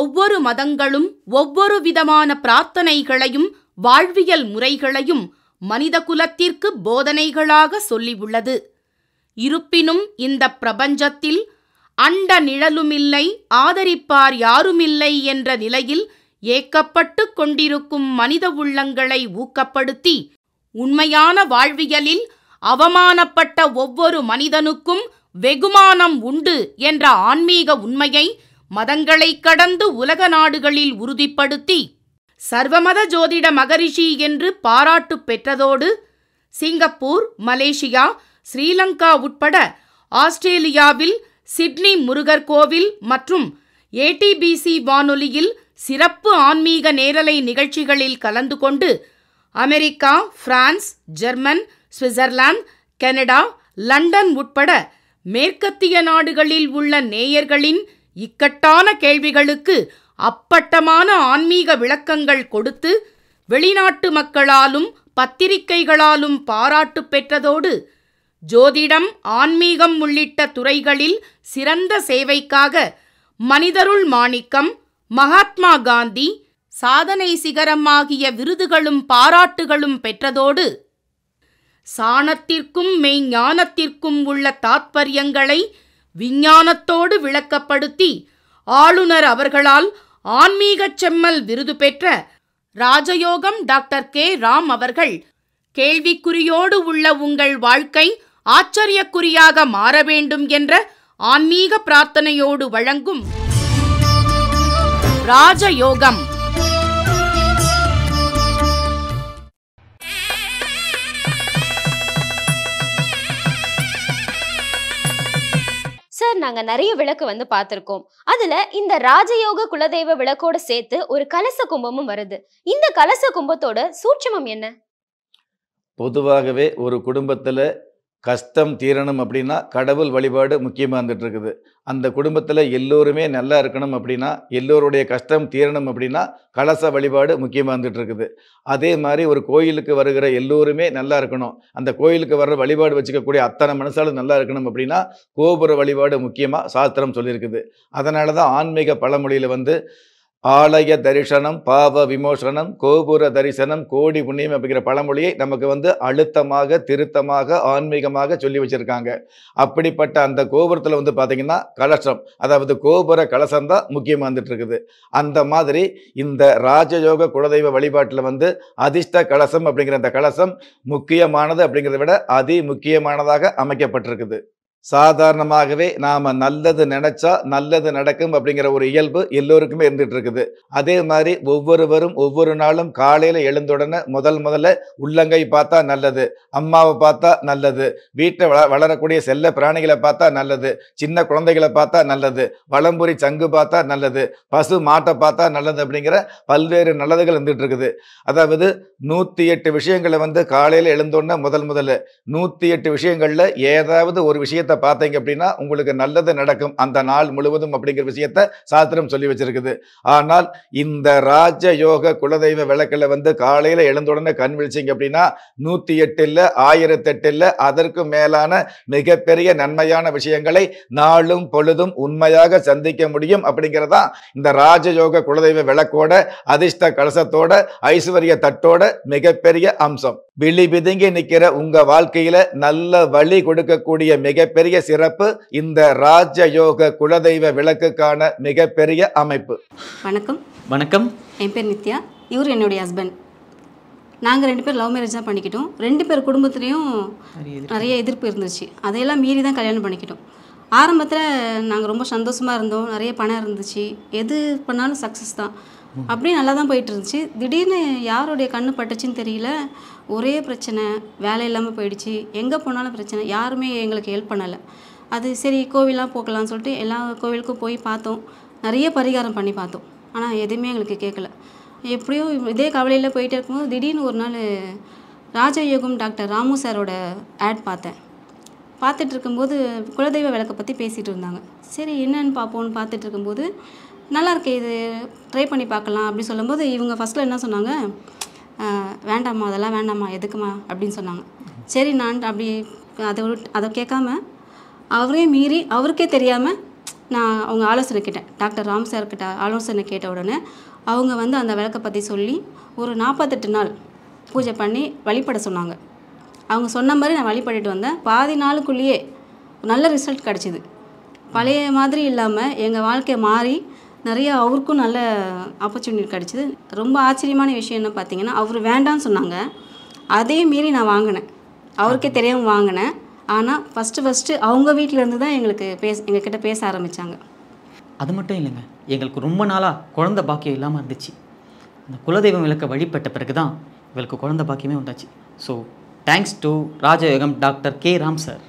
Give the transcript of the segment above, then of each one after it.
ஒவ்வொரு மதங்களும் ஒவ்வொரு விதமான பிரார்த்தனைகளையும் வாழ்வியல் முறைகளையும் மனித குலத்திற்கு போதனைகளாக சொல்லியுள்ளது இருப்பினும் இந்த பிரபஞ்சத்தில் அண்ட நிழலுமில்லை ஆதரிப்பார் யாருமில்லை என்ற நிலையில் ஏக்கப்பட்டு கொண்டிருக்கும் மனித உள்ளங்களை ஊக்கப்படுத்தி உண்மையான வாழ்வியலில் அவமானப்பட்ட ஒவ்வொரு மனிதனுக்கும் வெகுமானம் உண்டு என்ற ஆன்மீக உண்மையை மதங்களை கடந்து உலக நாடுகளில் உறுதிப்படுத்தி சர்வமத ஜோதிட மகரிஷி என்று பாராட்டு பெற்றதோடு சிங்கப்பூர் மலேசியா ஸ்ரீலங்கா உட்பட ஆஸ்திரேலியாவில் சிட்னி முருகர் கோவில் மற்றும் ஏடிபிசி வானொலியில் சிறப்பு ஆன்மீக நேரலை நிகழ்ச்சிகளில் கலந்து கொண்டு America France German Switzerland Canada London உட்பட மேற்கத்திய நாடுகளில் உள்ள நேயர்களின் இக்கட்டான கேள்விகளுக்கு அப்பட்டமான ஆன்மீக விளக்கங்கள் கொடுத்து வெளிநாட்டு மக்களாலும் பத்திரிகைகளாலும் பாராட்டு பெற்றதோடு ஜோதிடம் ஆன்மீகம் உள்ளிட்ட துறைகளில் சிறந்த சேவைக்காக மனிதருள் மாணிக்கம் மகாத்மா காந்தி சாதனை சிகரமாகிய விருதுகளும் பாராட்டுகளும் பெற்றதோடு சாணத்திற்கும் மெய்ஞானத்திற்கும் உள்ள தாத்பரியங்களை விஞ்ஞானத்தோடு விளக்கப்படுத்தி ஆளுநர் அவர்களால் ஆன்மீக செம்மல் விருது பெற்ற ராஜயோகம் டாக்டர் கே ராம் அவர்கள் கேள்விக்குறியோடு உள்ள உங்கள் வாழ்க்கை ஆச்சரியக்குறியாக மாற வேண்டும் என்ற ஆன்மீக பிரார்த்தனையோடு வழங்கும் ராஜயோகம் நாங்க நிறைய விளக்கு வந்து பார்த்திருக்கோம் அதுல இந்த ராஜயோக குலதெய்வ விளக்கோட சேர்த்து ஒரு கலச கும்பமும் வருது இந்த கலச கும்பத்தோட சூட்சமம் என்ன பொதுவாகவே ஒரு குடும்பத்தில் கஷ்டம் தீரணும் அப்படின்னா கடவுள் வழிபாடு முக்கியமாக இருந்துட்டு இருக்குது அந்த குடும்பத்தில் எல்லோருமே நல்லா இருக்கணும் அப்படின்னா எல்லோருடைய கஷ்டம் தீரணும் அப்படின்னா கலச வழிபாடு முக்கியமாக இருந்துட்டு இருக்குது அதே மாதிரி ஒரு கோயிலுக்கு வருகிற எல்லோருமே நல்லா இருக்கணும் அந்த கோயிலுக்கு வர்ற வழிபாடு வச்சுக்கக்கூடிய அத்தனை மனசாலும் நல்லா இருக்கணும் அப்படின்னா கோபுர வழிபாடு முக்கியமாக சாஸ்திரம் சொல்லியிருக்குது அதனால தான் ஆன்மீக பழமொழியில் வந்து ஆலய தரிசனம் பாவ விமோசனம் கோபுர தரிசனம் கோடி புண்ணியம் அப்படிங்கிற பழமொழியை நமக்கு வந்து அழுத்தமாக திருத்தமாக ஆன்மீகமாக சொல்லி வச்சுருக்காங்க அப்படிப்பட்ட அந்த கோபுரத்தில் வந்து பார்த்திங்கன்னா கலசம் அதாவது கோபுர கலசம் தான் முக்கியமாக வந்துட்டுருக்குது அந்த மாதிரி இந்த ராஜயோக குலதெய்வ வழிபாட்டில் வந்து அதிர்ஷ்ட கலசம் அப்படிங்கிற அந்த கலசம் முக்கியமானது அப்படிங்கிறத விட அதி முக்கியமானதாக அமைக்கப்பட்டிருக்குது சாதாரணமாகவே நாம் நல்லது நினச்சா நல்லது நடக்கும் அப்படிங்கிற ஒரு இயல்பு எல்லோருக்குமே இருந்துட்டு இருக்குது அதே மாதிரி ஒவ்வொருவரும் ஒவ்வொரு நாளும் காலையில் எழுந்துடனே முதல் முதல்ல உள்ளங்கை பார்த்தா நல்லது அம்மாவை பார்த்தா நல்லது வீட்டை வள வளரக்கூடிய செல்ல பிராணிகளை பார்த்தா நல்லது சின்ன குழந்தைகளை பார்த்தா நல்லது வளம்புரி சங்கு பார்த்தா நல்லது பசு மாட்டை பார்த்தா நல்லது அப்படிங்கிற பல்வேறு நல்லதுகள் இருந்துட்டு இருக்குது அதாவது நூற்றி எட்டு விஷயங்களை வந்து காலையில் எழுந்தோடனே முதல் முதல்ல நூற்றி எட்டு விஷயங்களில் ஏதாவது ஒரு விஷயத்தை விஷயத்தை பார்த்தீங்க அப்படின்னா உங்களுக்கு நல்லது நடக்கும் அந்த நாள் முழுவதும் அப்படிங்கிற விஷயத்த சாஸ்திரம் சொல்லி வச்சிருக்குது ஆனால் இந்த ராஜயோக குலதெய்வ விளக்கில் வந்து காலையில் எழுந்துடனே கண் விழிச்சிங்க அப்படின்னா நூற்றி எட்டில் ஆயிரத்தெட்டில் அதற்கு மேலான மிகப்பெரிய நன்மையான விஷயங்களை நாளும் பொழுதும் உண்மையாக சந்திக்க முடியும் அப்படிங்கிறதான் இந்த ராஜயோக குலதெய்வ விளக்கோட அதிர்ஷ்ட கலசத்தோட ஐஸ்வர்ய தட்டோட மிகப்பெரிய அம்சம் விழி பிதுங்கி நிற்கிற உங்க வாழ்க்கையில நல்ல வழி கொடுக்கக்கூடிய மிகப்பெரிய மிகப்பெரிய சிறப்பு இந்த ராஜயோக குலதெய்வ விளக்குக்கான மிகப்பெரிய அமைப்பு வணக்கம் வணக்கம் என் பேர் நித்யா இவர் என்னுடைய ஹஸ்பண்ட் நாங்கள் ரெண்டு பேர் லவ் மேரேஜ் தான் பண்ணிக்கிட்டோம் ரெண்டு பேர் குடும்பத்துலேயும் நிறைய எதிர்ப்பு இருந்துச்சு அதையெல்லாம் மீறி தான் கல்யாணம் பண்ணிக்கிட்டோம் ஆரம்பத்தில் நாங்கள் ரொம்ப சந்தோஷமாக இருந்தோம் நிறைய பணம் இருந்துச்சு எது பண்ணாலும் சக்ஸஸ் தான் அப்படியே நல்லா தான் போயிட்டு இருந்துச்சு திடீர்னு யாருடைய கண்ணு பட்டுச்சுன்னு தெரியல ஒரே பிரச்சனை வேலை இல்லாமல் போயிடுச்சு எங்கே போனாலும் பிரச்சனை யாருமே எங்களுக்கு ஹெல்ப் பண்ணலை அது சரி கோவிலாம் போக்கலாம்னு சொல்லிட்டு எல்லா கோவிலுக்கும் போய் பார்த்தோம் நிறைய பரிகாரம் பண்ணி பார்த்தோம் ஆனால் எதுவுமே எங்களுக்கு கேட்கல எப்படியோ இதே கவலையில் போயிட்டே இருக்கும்போது திடீர்னு ஒரு நாள் ராஜயோகம் டாக்டர் ராமு சாரோட ஆட் பார்த்தேன் பார்த்துட்டு இருக்கும்போது குலதெய்வ விளக்கை பற்றி பேசிகிட்டு இருந்தாங்க சரி என்னன்னு பார்ப்போன்னு பார்த்துட்டு இருக்கும்போது இருக்கு இது ட்ரை பண்ணி பார்க்கலாம் அப்படின்னு சொல்லும்போது இவங்க ஃபஸ்ட்டில் என்ன சொன்னாங்க வேண்டாம்மா அதெல்லாம் வேண்டாம்மா எதுக்குமா அப்படின்னு சொன்னாங்க சரி நான் அப்படி அதை அதை கேட்காம அவரையும் மீறி அவருக்கே தெரியாமல் நான் அவங்க ஆலோசனை கேட்டேன் டாக்டர் ராம் சார் கிட்ட ஆலோசனை கேட்ட உடனே அவங்க வந்து அந்த விளக்கை பற்றி சொல்லி ஒரு நாற்பத்தெட்டு நாள் பூஜை பண்ணி வழிபட சொன்னாங்க அவங்க சொன்ன மாதிரி நான் வழிபட்டுட்டு வந்தேன் பாதி நாளுக்குள்ளேயே நல்ல ரிசல்ட் கிடச்சிது பழைய மாதிரி இல்லாமல் எங்கள் வாழ்க்கை மாறி நிறைய அவருக்கும் நல்ல ஆப்பர்ச்சுனிட்டி கிடச்சிது ரொம்ப ஆச்சரியமான விஷயம் என்ன பார்த்தீங்கன்னா அவர் வேண்டான்னு சொன்னாங்க அதே மீறி நான் வாங்கினேன் அவருக்கே தெரியாமல் வாங்கினேன் ஆனால் ஃபஸ்ட்டு ஃபஸ்ட்டு அவங்க வீட்டிலேருந்து தான் எங்களுக்கு பேச எங்ககிட்ட பேச ஆரம்பித்தாங்க அது மட்டும் இல்லைங்க எங்களுக்கு ரொம்ப நாளாக குழந்த பாக்கியம் இல்லாமல் இருந்துச்சு அந்த குலதெய்வம் விளக்க வழிபட்ட பிறகு தான் இவளுக்கு குழந்த பாக்கியமே உண்டாச்சு so thanks to Rajayogam doctor K Ram sir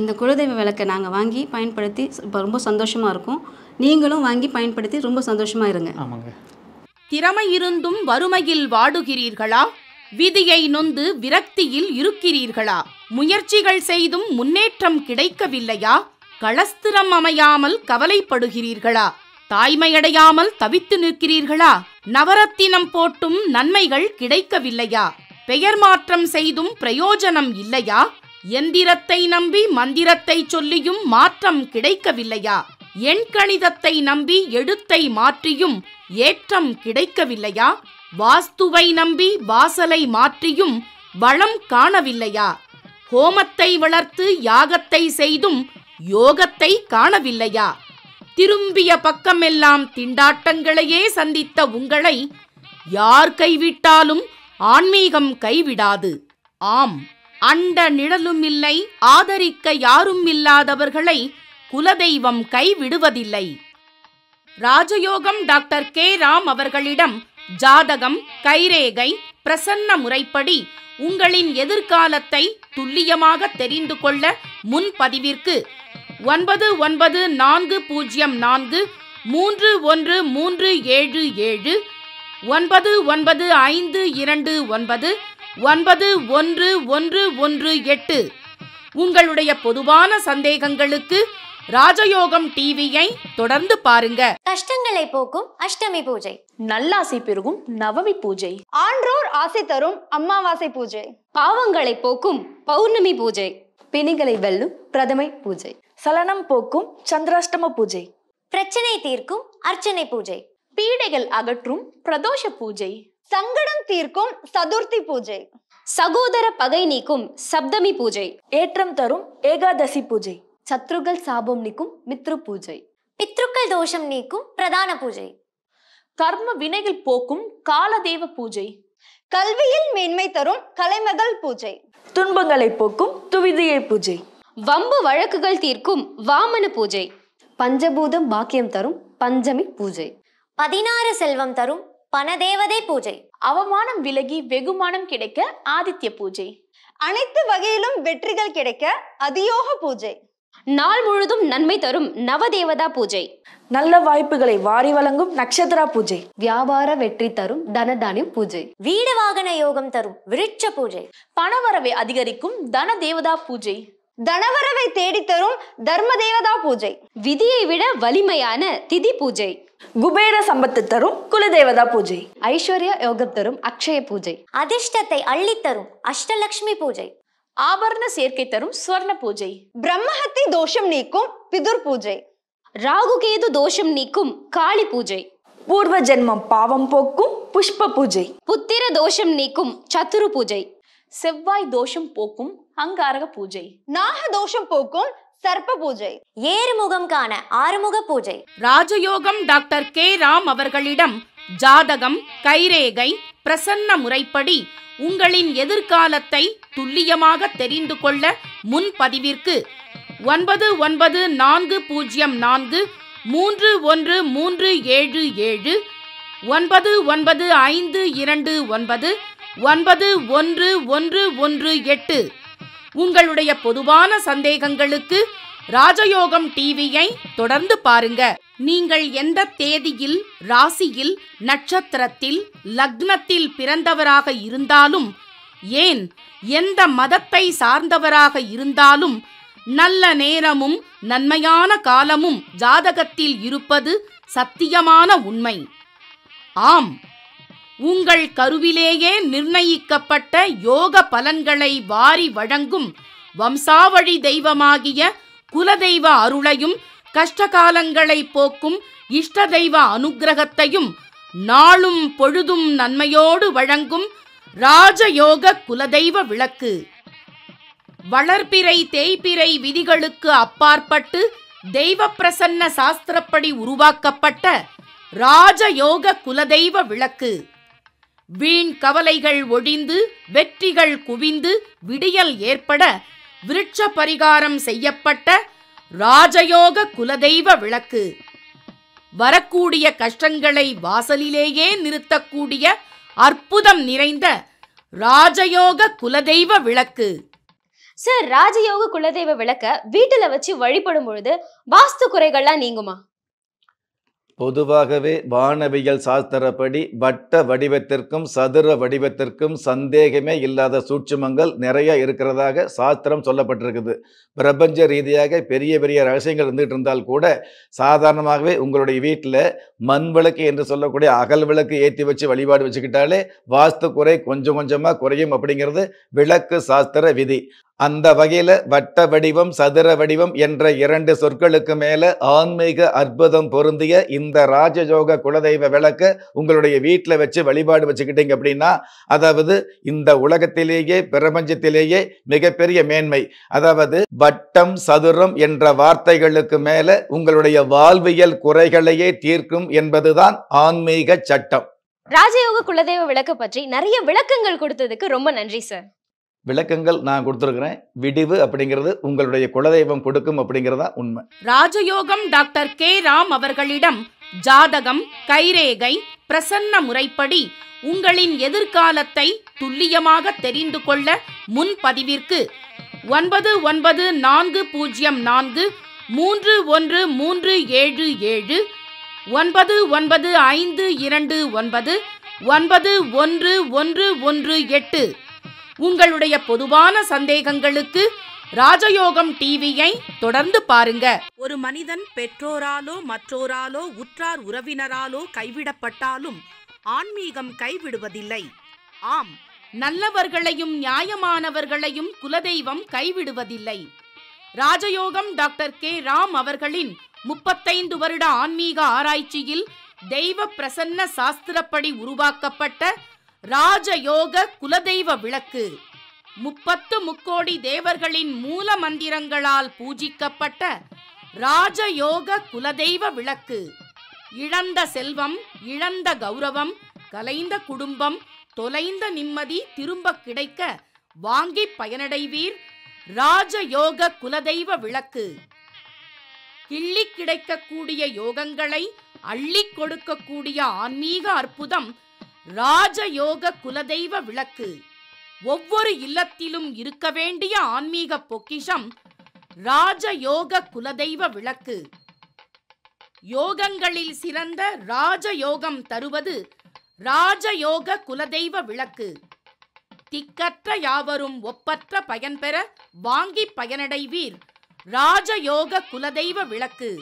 இந்த குலதெய்வ விளக்கை நாங்கள் வாங்கி பயன்படுத்தி இப்போ ரொம்ப சந்தோஷமாக இருக்கும் நீங்களும் வாங்கி பயன்படுத்தி ரொம்ப சந்தோஷமா இருங்க திறமை இருந்தும் வறுமையில் வாடுகிறீர்களா விதியை நொந்து விரக்தியில் இருக்கிறீர்களா முயற்சிகள் செய்தும் முன்னேற்றம் கிடைக்கவில்லையா களஸ்திரம் அமையாமல் கவலைப்படுகிறீர்களா தாய்மையடையாமல் தவித்து நிற்கிறீர்களா நவரத்தினம் போட்டும் நன்மைகள் கிடைக்கவில்லையா பெயர் மாற்றம் செய்தும் பிரயோஜனம் இல்லையா எந்திரத்தை நம்பி மந்திரத்தை சொல்லியும் மாற்றம் கிடைக்கவில்லையா எண் கணிதத்தை நம்பி எழுத்தை மாற்றியும் ஏற்றம் கிடைக்கவில்லையா வாஸ்துவை நம்பி வாசலை மாற்றியும் வளம் காணவில்லையா ஹோமத்தை வளர்த்து யாகத்தை செய்தும் யோகத்தை காணவில்லையா திரும்பிய பக்கமெல்லாம் திண்டாட்டங்களையே சந்தித்த உங்களை யார் கைவிட்டாலும் ஆன்மீகம் கைவிடாது ஆம் அண்ட நிழலும் இல்லை ஆதரிக்க யாரும் இல்லாதவர்களை குலதெய்வம் கைவிடுவதில்லை ராஜயோகம் டாக்டர் கே ராம் அவர்களிடம் ஜாதகம் கைரேகை பிரசன்ன முறைப்படி உங்களின் எதிர்காலத்தை துல்லியமாக தெரிந்து கொள்ள முன்பதிவிற்கு ஒன்பது ஒன்பது நான்கு பூஜ்ஜியம் நான்கு மூன்று ஒன்று மூன்று ஏழு ஏழு ஒன்பது ஒன்பது ஐந்து இரண்டு ஒன்பது ஒன்பது ஒன்று ஒன்று ஒன்று எட்டு உங்களுடைய பொதுவான சந்தேகங்களுக்கு ராஜயோகம் டிவியை தொடர்ந்து பாருங்க கஷ்டங்களை போக்கும் அஷ்டமி பூஜை நல்லாசை பெருகும் நவமி பூஜை ஆன்றோர் ஆசை தரும் அம்மாவாசை பூஜை பாவங்களை போக்கும் பௌர்ணமி பூஜை பிணிகளை வெல்லும் பிரதமை பூஜை சலனம் போக்கும் சந்திராஷ்டம பூஜை பிரச்சனை தீர்க்கும் அர்ச்சனை பூஜை பீடைகள் அகற்றும் பிரதோஷ பூஜை சங்கடம் தீர்க்கும் சதுர்த்தி பூஜை சகோதர பகை நீக்கும் சப்தமி பூஜை ஏற்றம் தரும் ஏகாதசி பூஜை சத்ருகள் சாபம் நீக்கும் மித்ரு பூஜை பித்ருக்கள் தோஷம் நீக்கும் பிரதான பூஜை கர்ம வினைகள் போக்கும் காலதேவ பூஜை கல்வியில் மேன்மை தரும் கலைமகள் பூஜை துன்பங்களை போக்கும் துவிதியை பூஜை வம்பு வழக்குகள் தீர்க்கும் வாமன பூஜை பஞ்சபூதம் பாக்கியம் தரும் பஞ்சமி பூஜை பதினாறு செல்வம் தரும் பணதேவதை பூஜை அவமானம் விலகி வெகுமானம் கிடைக்க ஆதித்ய பூஜை அனைத்து வகையிலும் வெற்றிகள் கிடைக்க அதியோக பூஜை நாள் முழுதும் நன்மை தரும் நவதேவதா பூஜை நல்ல வாய்ப்புகளை வாரி வழங்கும் நட்சத்திரா பூஜை வியாபார வெற்றி தரும் தனதானியம் பூஜை வீடு வாகன யோகம் தரும் விருட்ச பூஜை பணவரவை அதிகரிக்கும் தன தேவதா பூஜை தனவரவை தேடித்தரும் தர்ம தேவதா பூஜை விதியை விட வலிமையான திதி பூஜை குபேர சம்பத்து தரும் குலதேவதா பூஜை ஐஸ்வர்யா யோகம் தரும் அக்ஷய பூஜை அதிர்ஷ்டத்தை அள்ளித்தரும் அஷ்டலக்ஷ்மி பூஜை ஆபரண சேர்க்கை தரும் ஸ்வர்ண பூஜை பிரம்மஹத்தி தோஷம் நீக்கும் பிதுர் பூஜை ராகுகேது தோஷம் நீக்கும் காளி பூஜை பூர்வ ஜென்மம் பாவம் போக்கும் புஷ்ப பூஜை புத்திர தோஷம் நீக்கும் சத்துரு பூஜை செவ்வாய் தோஷம் போக்கும் அங்காரக பூஜை நாக தோஷம் போக்கும் சர்ப்ப பூஜை ஏறுமுகம் காண ஆறுமுக பூஜை ராஜயோகம் டாக்டர் கே ராம் அவர்களிடம் ஜாதகம் கைரேகை பிரசன்ன முறைப்படி உங்களின் எதிர்காலத்தை துல்லியமாக தெரிந்து கொள்ள முன்பதிவிற்கு ஒன்பது ஒன்பது நான்கு பூஜ்ஜியம் நான்கு மூன்று ஒன்று மூன்று ஏழு ஏழு ஒன்பது ஒன்பது ஐந்து இரண்டு ஒன்பது ஒன்பது ஒன்று ஒன்று ஒன்று எட்டு உங்களுடைய பொதுவான சந்தேகங்களுக்கு ராஜயோகம் டிவியை தொடர்ந்து பாருங்க நீங்கள் எந்த தேதியில் ராசியில் நட்சத்திரத்தில் லக்னத்தில் பிறந்தவராக இருந்தாலும் ஏன் எந்த மதத்தை சார்ந்தவராக இருந்தாலும் நல்ல நேரமும் நன்மையான காலமும் ஜாதகத்தில் இருப்பது சத்தியமான உண்மை ஆம் உங்கள் கருவிலேயே நிர்ணயிக்கப்பட்ட யோக பலன்களை வாரி வழங்கும் வம்சாவழி தெய்வமாகிய குலதெய்வ அருளையும் கஷ்டகாலங்களை போக்கும் இஷ்ட தெய்வ அனுகிரகத்தையும் நாளும் பொழுதும் நன்மையோடு வழங்கும் ராஜயோக குலதெய்வ விளக்கு வளர்பிறை தேய்பிறை விதிகளுக்கு அப்பாற்பட்டு தெய்வ பிரசன்ன சாஸ்திரப்படி உருவாக்கப்பட்ட ராஜயோக குலதெய்வ விளக்கு வீண் கவலைகள் ஒழிந்து வெற்றிகள் குவிந்து விடியல் ஏற்பட விருட்ச பரிகாரம் செய்யப்பட்ட ராஜயோக குலதெய்வ விளக்கு வரக்கூடிய கஷ்டங்களை வாசலிலேயே நிறுத்தக்கூடிய அற்புதம் நிறைந்த ராஜயோக குலதெய்வ விளக்கு சார் ராஜயோக குலதெய்வ விளக்க வீட்டுல வச்சு வழிபடும் பொழுது வாஸ்து குறைகள்லாம் நீங்குமா பொதுவாகவே வானவியல் சாஸ்திரப்படி வட்ட வடிவத்திற்கும் சதுர வடிவத்திற்கும் சந்தேகமே இல்லாத சூட்சுமங்கள் நிறைய இருக்கிறதாக சாஸ்திரம் சொல்லப்பட்டிருக்குது பிரபஞ்ச ரீதியாக பெரிய பெரிய ரகசியங்கள் இருந்துகிட்டு இருந்தால் கூட சாதாரணமாகவே உங்களுடைய வீட்டில் மண் விளக்கு என்று சொல்லக்கூடிய அகல் விளக்கு ஏற்றி வச்சு வழிபாடு வச்சுக்கிட்டாலே வாஸ்து குறை கொஞ்சம் கொஞ்சமாக குறையும் அப்படிங்கிறது விளக்கு சாஸ்திர விதி அந்த வகையில் வட்ட வடிவம் சதுர வடிவம் என்ற இரண்டு சொற்களுக்கு மேலே ஆன்மீக அற்புதம் பொருந்திய இந்த ராஜயோக குலதெய்வ விளக்கு உங்களுடைய வீட்டில் வச்சு வழிபாடு வச்சுக்கிட்டீங்க அப்படின்னா அதாவது இந்த உலகத்திலேயே பிரபஞ்சத்திலேயே மிகப்பெரிய மேன்மை அதாவது வட்டம் சதுரம் என்ற வார்த்தைகளுக்கு மேலே உங்களுடைய வாழ்வியல் குறைகளையே தீர்க்கும் என்பதுதான் ஆன்மீக சட்டம் ராஜயோக குலதெய்வ விளக்கு பற்றி நிறைய விளக்கங்கள் கொடுத்ததுக்கு ரொம்ப நன்றி சார் விளக்கங்கள் நான் கொடுத்துருக்கிறேன் விடிவு அப்படிங்கிறது உங்களுடைய குலதெய்வம் கொடுக்கும் அப்படிங்கிறதா உண்மை ராஜயோகம் டாக்டர் கே ராம் அவர்களிடம் ஜாதகம் கைரேகை பிரசன்ன முறைப்படி உங்களின் எதிர்காலத்தை துல்லியமாக தெரிந்து கொள்ள முன்பதிவிற்கு ஒன்பது ஒன்பது நான்கு பூஜ்ஜியம் நான்கு மூன்று ஒன்று மூன்று ஏழு ஏழு ஒன்பது ஒன்பது ஐந்து இரண்டு ஒன்பது ஒன்பது ஒன்று ஒன்று ஒன்று எட்டு உங்களுடைய பொதுவான சந்தேகங்களுக்கு ராஜயோகம் டிவியை தொடர்ந்து பாருங்க ஒரு மனிதன் பெற்றோராலோ மற்றோராலோ உற்றார் உறவினராலோ கைவிடப்பட்டாலும் ஆன்மீகம் கைவிடுவதில்லை ஆம் நல்லவர்களையும் நியாயமானவர்களையும் குலதெய்வம் கைவிடுவதில்லை ராஜயோகம் டாக்டர் கே ராம் அவர்களின் முப்பத்தைந்து வருட ஆன்மீக ஆராய்ச்சியில் தெய்வ பிரசன்ன சாஸ்திரப்படி உருவாக்கப்பட்ட ராஜயோக குலதெய்வ விளக்கு முப்பத்து முக்கோடி தேவர்களின் மூல மந்திரங்களால் பூஜிக்கப்பட்ட ராஜயோக குலதெய்வ விளக்கு இழந்த செல்வம் இழந்த கௌரவம் கலைந்த குடும்பம் தொலைந்த நிம்மதி திரும்ப கிடைக்க வாங்கி பயனடைவீர் ராஜயோக குலதெய்வ விளக்கு கிள்ளி கிடைக்கக்கூடிய யோகங்களை அள்ளி கொடுக்கக்கூடிய ஆன்மீக அற்புதம் ராஜயோக குலதெய்வ விளக்கு ஒவ்வொரு இல்லத்திலும் இருக்க வேண்டிய ஆன்மீக பொக்கிஷம் ராஜயோக குலதெய்வ விளக்கு யோகங்களில் சிறந்த ராஜயோகம் தருவது ராஜயோக குலதெய்வ விளக்கு திக்கற்ற யாவரும் ஒப்பற்ற பயன்பெற வாங்கி பயனடைவீர் ராஜயோக குலதெய்வ விளக்கு